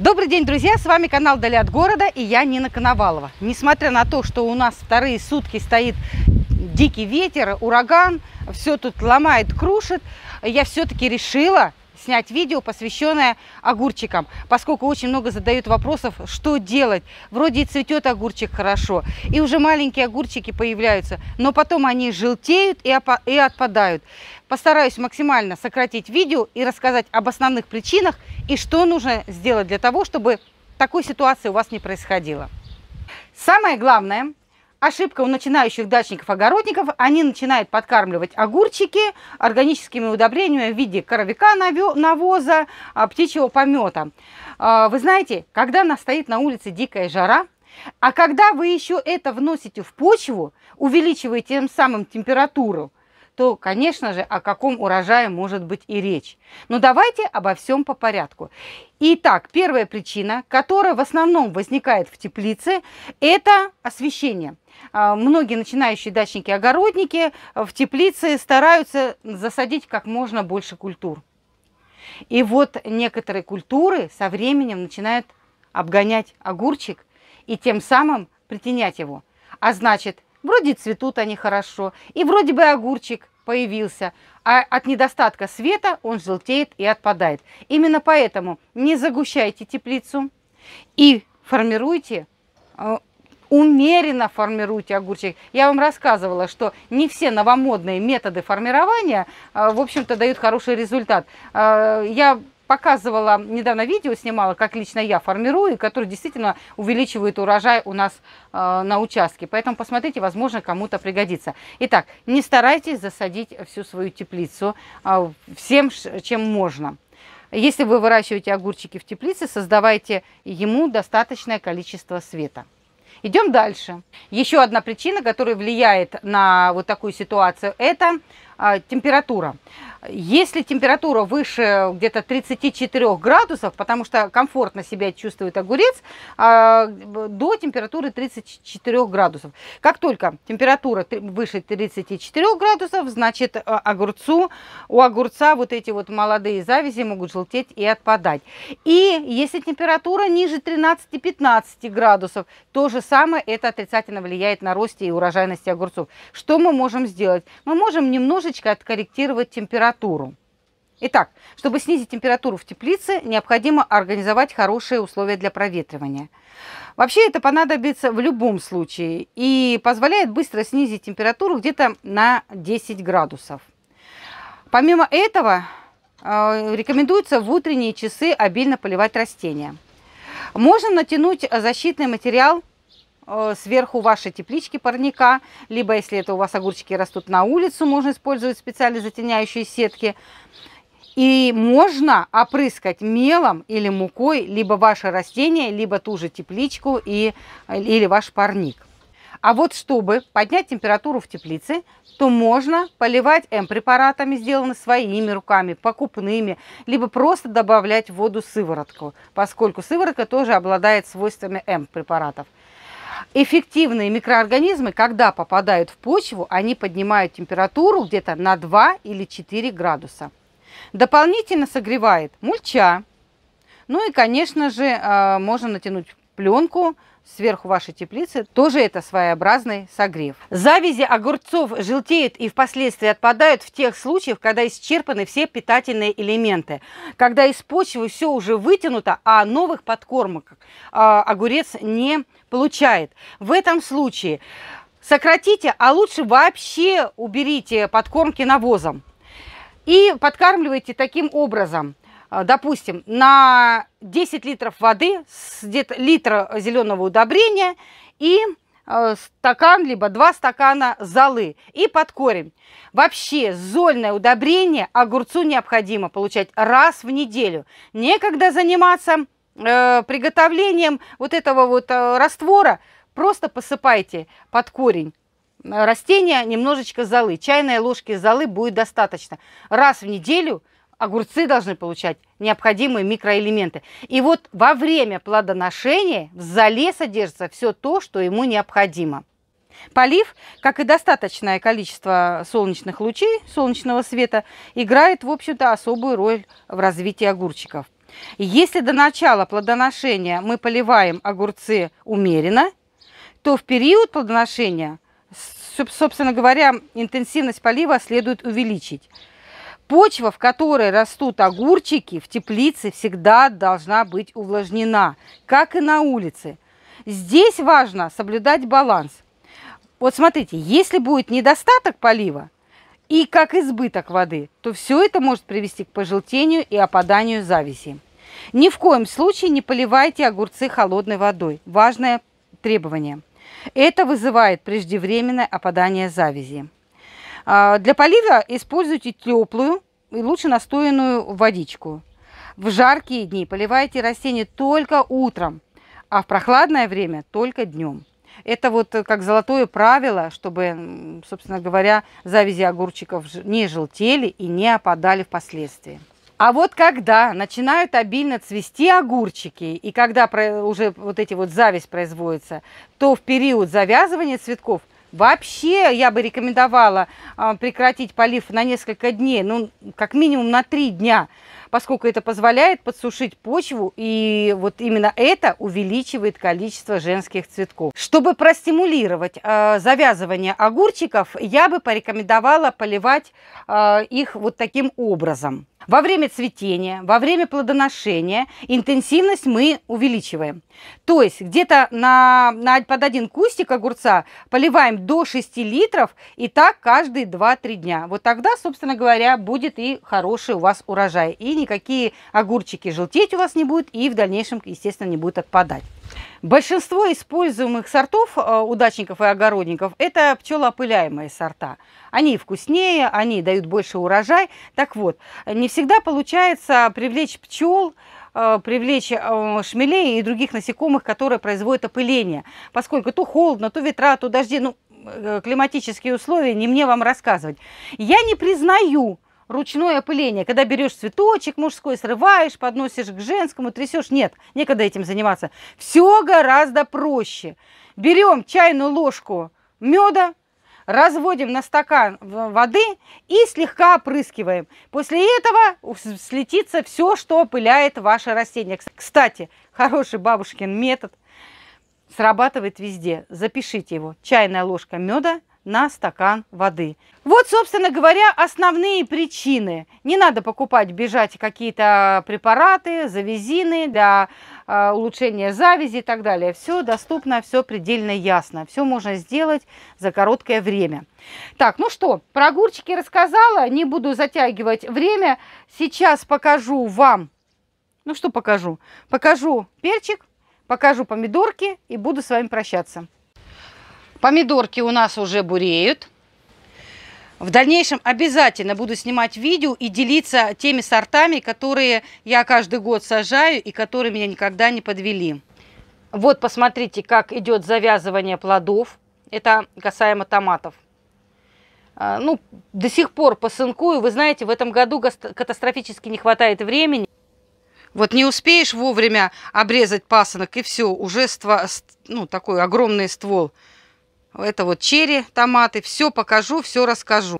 Добрый день, друзья! С вами канал Дали от города и я Нина Коновалова. Несмотря на то, что у нас вторые сутки стоит дикий ветер, ураган, все тут ломает, крушит, я все-таки решила снять видео, посвященное огурчикам, поскольку очень много задают вопросов, что делать. Вроде и цветет огурчик хорошо, и уже маленькие огурчики появляются, но потом они желтеют и, и отпадают. Постараюсь максимально сократить видео и рассказать об основных причинах и что нужно сделать для того, чтобы такой ситуации у вас не происходило. Самое главное, ошибка у начинающих дачников-огородников, они начинают подкармливать огурчики органическими удобрениями в виде коровика навоза, а, птичьего помета. А, вы знаете, когда нас стоит на улице дикая жара, а когда вы еще это вносите в почву, увеличивая тем самым температуру, то, конечно же, о каком урожае может быть и речь. Но давайте обо всем по порядку. Итак, первая причина, которая в основном возникает в теплице, это освещение. А, многие начинающие дачники-огородники в теплице стараются засадить как можно больше культур. И вот некоторые культуры со временем начинают обгонять огурчик и тем самым притенять его. А значит, Вроде цветут они хорошо, и вроде бы огурчик появился, а от недостатка света он желтеет и отпадает. Именно поэтому не загущайте теплицу и формируйте э, умеренно формируйте огурчик. Я вам рассказывала, что не все новомодные методы формирования, э, в общем-то, дают хороший результат. Э, я показывала недавно видео, снимала, как лично я формирую, который действительно увеличивает урожай у нас э, на участке. Поэтому посмотрите, возможно, кому-то пригодится. Итак, не старайтесь засадить всю свою теплицу э, всем, чем можно. Если вы выращиваете огурчики в теплице, создавайте ему достаточное количество света. Идем дальше. Еще одна причина, которая влияет на вот такую ситуацию, это а, температура. Если температура выше где-то 34 градусов, потому что комфортно себя чувствует огурец, а, до температуры 34 градусов. Как только температура выше 34 градусов, значит а, огурцу, у огурца вот эти вот молодые завязи могут желтеть и отпадать. И если температура ниже 13-15 градусов, то же самое это отрицательно влияет на росте и урожайности огурцов. Что мы можем сделать? Мы можем немножечко немножечко откорректировать температуру. Итак, чтобы снизить температуру в теплице, необходимо организовать хорошие условия для проветривания. Вообще это понадобится в любом случае и позволяет быстро снизить температуру где-то на 10 градусов. Помимо этого, э, рекомендуется в утренние часы обильно поливать растения. Можно натянуть защитный материал Э, сверху ваши теплички парника, либо если это у вас огурчики растут на улицу, можно использовать специально затеняющие сетки. И можно опрыскать мелом или мукой либо ваше растение, либо ту же тепличку и, или ваш парник. А вот чтобы поднять температуру в теплице, то можно поливать М-препаратами, сделанными своими руками, покупными, либо просто добавлять в воду сыворотку, поскольку сыворотка тоже обладает свойствами М-препаратов эффективные микроорганизмы, когда попадают в почву, они поднимают температуру где-то на 2 или 4 градуса. Дополнительно согревает мульча. Ну и, конечно же, э, можно натянуть пленку сверху вашей теплицы, тоже это своеобразный согрев. Завязи огурцов желтеют и впоследствии отпадают в тех случаях, когда исчерпаны все питательные элементы, когда из почвы все уже вытянуто, а новых подкормок а, огурец не получает. В этом случае сократите, а лучше вообще уберите подкормки навозом и подкармливайте таким образом. А, допустим, на 10 литров воды где-то литра зеленого удобрения и а, стакан, либо два стакана золы и под корень. Вообще зольное удобрение огурцу необходимо получать раз в неделю. Некогда заниматься э, приготовлением вот этого вот э, раствора, просто посыпайте под корень э, растения немножечко золы, чайной ложки золы будет достаточно. Раз в неделю огурцы должны получать необходимые микроэлементы. И вот во время плодоношения в зале содержится все то, что ему необходимо. Полив, как и достаточное количество солнечных лучей, солнечного света, играет, в общем-то, особую роль в развитии огурчиков. Если до начала плодоношения мы поливаем огурцы умеренно, то в период плодоношения, собственно говоря, интенсивность полива следует увеличить. Почва, в которой растут огурчики, в теплице всегда должна быть увлажнена, как и на улице. Здесь важно соблюдать баланс. Вот смотрите, если будет недостаток полива и как избыток воды, то все это может привести к пожелтению и опаданию зависи. Ни в коем случае не поливайте огурцы холодной водой. Важное требование. Это вызывает преждевременное опадание завязи. А, для полива используйте теплую и лучше настоянную водичку. В жаркие дни поливайте растения только утром, а в прохладное время только днем. Это вот э, как золотое правило, чтобы, собственно говоря, завязи огурчиков не желтели и не опадали впоследствии. А вот когда начинают обильно цвести огурчики, и когда уже вот эти вот зависть производится, то в период завязывания цветков Вообще я бы рекомендовала а, прекратить полив на несколько дней, ну, как минимум на три дня, поскольку это позволяет подсушить почву, и вот именно это увеличивает количество женских цветков. Чтобы простимулировать э, завязывание огурчиков, я бы порекомендовала поливать э, их вот таким образом. Во время цветения, во время плодоношения интенсивность мы увеличиваем. То есть где-то на, на, под один кустик огурца поливаем до 6 литров и так каждые 2-3 дня. Вот тогда, собственно говоря, будет и хороший у вас урожай. И никакие огурчики желтеть у вас не будут и в дальнейшем, естественно, не будет отпадать. Большинство используемых сортов э, удачников и огородников – это пчелоопыляемые сорта. Они вкуснее, они дают больше урожай. Так вот, не всегда получается привлечь пчел, э, привлечь э, шмелей и других насекомых, которые производят опыление, поскольку то холодно, то ветра, то дожди, ну, климатические условия, не мне вам рассказывать. Я не признаю, ручное опыление, когда берешь цветочек мужской, срываешь, подносишь к женскому, трясешь. Нет, некогда этим заниматься. Все гораздо проще. Берем чайную ложку меда, разводим на стакан воды и слегка опрыскиваем. После этого слетится все, что опыляет ваше растение. Кстати, хороший бабушкин метод срабатывает везде. Запишите его. Чайная ложка меда – на стакан воды. Вот, собственно говоря, основные причины. Не надо покупать, бежать какие-то препараты, завизины для э, улучшения завязи и так далее. Все доступно, все предельно ясно. Все можно сделать за короткое время. Так, ну что, про огурчики рассказала, не буду затягивать время. Сейчас покажу вам, ну что покажу? Покажу перчик, покажу помидорки и буду с вами прощаться. Помидорки у нас уже буреют. В дальнейшем обязательно буду снимать видео и делиться теми сортами, которые я каждый год сажаю и которые меня никогда не подвели. Вот посмотрите, как идет завязывание плодов. Это касаемо томатов. А, ну, до сих пор посынкую. Вы знаете, в этом году катастрофически не хватает времени. Вот не успеешь вовремя обрезать пасынок, и все, уже ство, ну, такой огромный ствол. Это вот черри, томаты. Все покажу, все расскажу.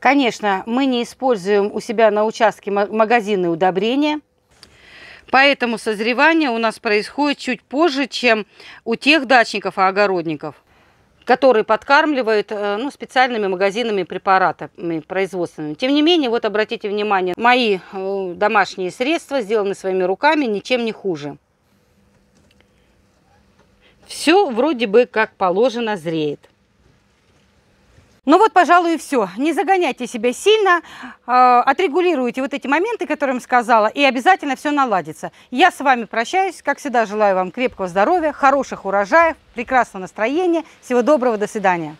Конечно, мы не используем у себя на участке магазины удобрения. Поэтому созревание у нас происходит чуть позже, чем у тех дачников и огородников, которые подкармливают э, ну, специальными магазинами препаратами производственными. Тем не менее, вот обратите внимание, мои э, домашние средства сделаны своими руками, ничем не хуже. Все вроде бы как положено зреет. Ну вот, пожалуй, и все. Не загоняйте себя сильно, э, отрегулируйте вот эти моменты, которые я вам сказала, и обязательно все наладится. Я с вами прощаюсь. Как всегда, желаю вам крепкого здоровья, хороших урожаев, прекрасного настроения. Всего доброго, до свидания.